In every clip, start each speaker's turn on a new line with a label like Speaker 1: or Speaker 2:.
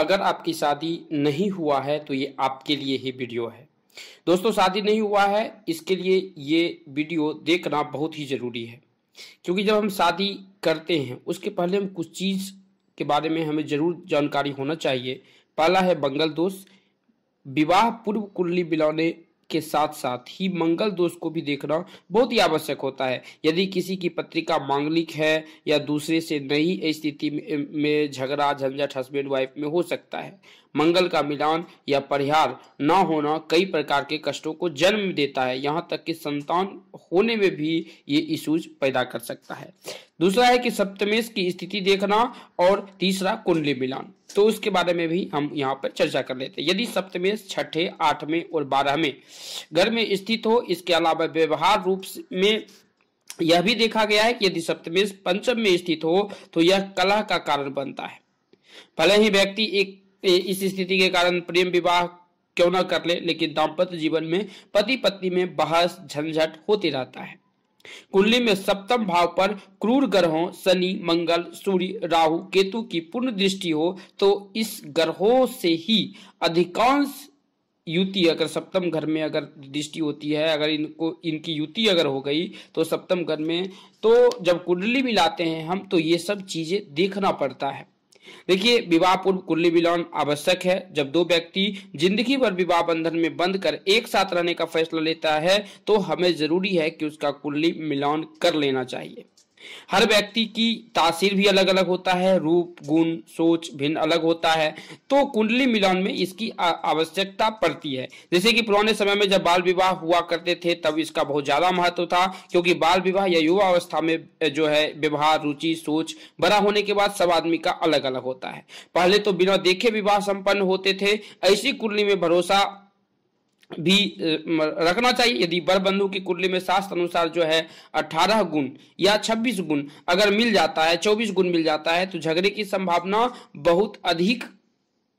Speaker 1: अगर आपकी शादी नहीं हुआ है तो ये आपके लिए ही वीडियो है दोस्तों शादी नहीं हुआ है इसके लिए ये वीडियो देखना बहुत ही ज़रूरी है क्योंकि जब हम शादी करते हैं उसके पहले हम कुछ चीज़ के बारे में हमें ज़रूर जानकारी होना चाहिए पहला है बंगल दोष विवाह पूर्व कुंडली मिलाने के साथ साथ ही मंगल दोष को भी देखना बहुत ही आवश्यक होता है यदि किसी की पत्रिका मांगलिक है या दूसरे से नई स्थिति में झगड़ा झंझट हस्बैंड वाइफ में हो सकता है मंगल का मिलान या परिहार न होना कई प्रकार के कष्टों को जन्म देता है यहाँ तक कि संतान होने में भी ये इशूज पैदा कर सकता है दूसरा है कि सप्तमेश की स्थिति देखना और तीसरा कुंडली मिलान तो उसके बारे में भी हम यहाँ पर चर्चा कर लेते हैं यदि सप्तमेश छठे आठवें और बारहवें घर में स्थित हो इसके अलावा व्यवहार रूप में यह भी देखा गया है कि यदि सप्तमेश पंचम में स्थित हो तो यह कला का कारण बनता है भले ही व्यक्ति एक इस स्थिति के कारण प्रेम विवाह क्यों ना कर ले, लेकिन दाम्पत्य जीवन में पति पत्नी में बहस झंझट होती रहता है कुंडली में सप्तम भाव पर क्रूर ग्रहों शनि मंगल सूर्य राहु केतु की पूर्ण दृष्टि हो तो इस ग्रहों से ही अधिकांश युति अगर सप्तम घर में अगर दृष्टि होती है अगर इनको इनकी युति अगर हो गई तो सप्तम घर में तो जब कुंडली मिलाते हैं हम तो ये सब चीजें देखना पड़ता है देखिए विवाह पूर्व कुल्ली मिलान आवश्यक है जब दो व्यक्ति जिंदगी भर विवाह बंधन में बंद कर एक साथ रहने का फैसला लेता है तो हमें जरूरी है कि उसका कुल्ली मिलान कर लेना चाहिए हर व्यक्ति की तासीर भी अलग अलग होता है रूप गुण सोच भिन्न अलग होता है तो कुंडली मिलान में इसकी आवश्यकता पड़ती है जैसे कि पुराने समय में जब बाल विवाह हुआ करते थे तब इसका बहुत ज्यादा महत्व था क्योंकि बाल विवाह या युवा अवस्था में जो है व्यवहार रुचि सोच बड़ा होने के बाद सब आदमी का अलग अलग होता है पहले तो बिना देखे विवाह संपन्न होते थे ऐसी कुंडली में भरोसा भी रखना चाहिए यदि बर बंधु की कुंडली में शास्त्र अनुसार जो है 18 गुण या 26 गुण अगर मिल जाता है 24 गुण मिल जाता है तो झगड़े की संभावना बहुत अधिक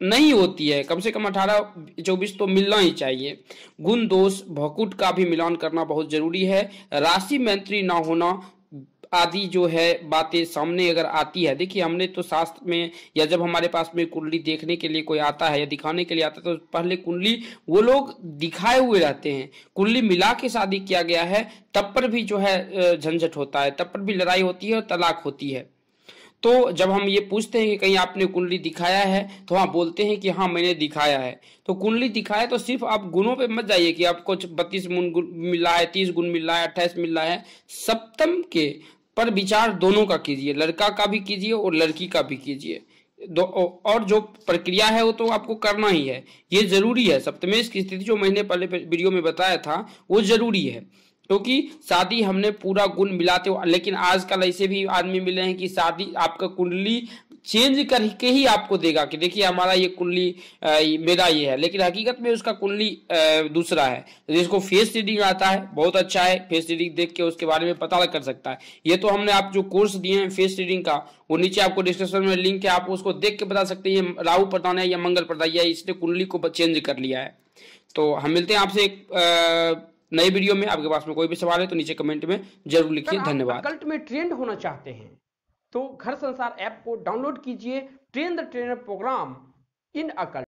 Speaker 1: नहीं होती है कम से कम अठारह चौबीस तो मिलना ही चाहिए गुण दोष भकुट का भी मिलान करना बहुत जरूरी है राशि मैंत्री ना होना आदि जो है बातें सामने अगर आती है देखिए हमने तो शास्त्र में या जब हमारे पास में कुंडली देखने के लिए कोई आता है या दिखाने के लिए आता है तो पहले कुंडली वो लोग दिखाए हुए रहते हैं कुंडली मिला के शादी किया गया है तब पर भी जो है झंझट होता है तब पर भी लड़ाई होती है और तलाक होती है तो जब हम ये पूछते हैं कि कहीं आपने कुंडली दिखाया है तो हाँ बोलते हैं कि हाँ मैंने दिखाया है तो कुंडली दिखाया तो सिर्फ आप गुणों पे मत जाइए कि आपको बत्तीस गुण मिला है तीस गुण मिला है अट्ठाईस मिला है सप्तम के पर विचार दोनों का कीजिए लड़का का भी कीजिए और लड़की का भी कीजिए दो और जो प्रक्रिया है वो तो आपको करना ही है ये जरूरी है सप्तमेश की स्थिति जो मैंने पहले वीडियो में बताया था वो जरूरी है क्योंकि तो शादी हमने पूरा गुण मिलाते हो लेकिन आजकल ऐसे भी आदमी मिले हैं कि शादी आपका कुंडली चेंज करके ही आपको देगा कि देखिए हमारा ये कुंडली मेरा ये है लेकिन हकीकत में उसका कुंडली दूसरा है तो जिसको फेस रीडिंग आता है बहुत अच्छा है फेस रीडिंग देख के उसके बारे में पता कर सकता है ये तो हमने आप जो कोर्स दिए हैं फेस रीडिंग का वो नीचे आपको डिस्क्रिप्शन में लिंक है आप उसको देख के बता सकते हैं ये राहु प्रधान है या मंगल प्रधान है इसने कुंडली को चेंज कर लिया है तो हम मिलते हैं आपसे एक नई वीडियो में आपके पास में कोई भी सवाल है तो नीचे कमेंट में जरूर लिखिए धन्यवाद कल्ट में ट्रेंड होना चाहते हैं तो घर संसार ऐप को डाउनलोड कीजिए train the trainer programme in अकल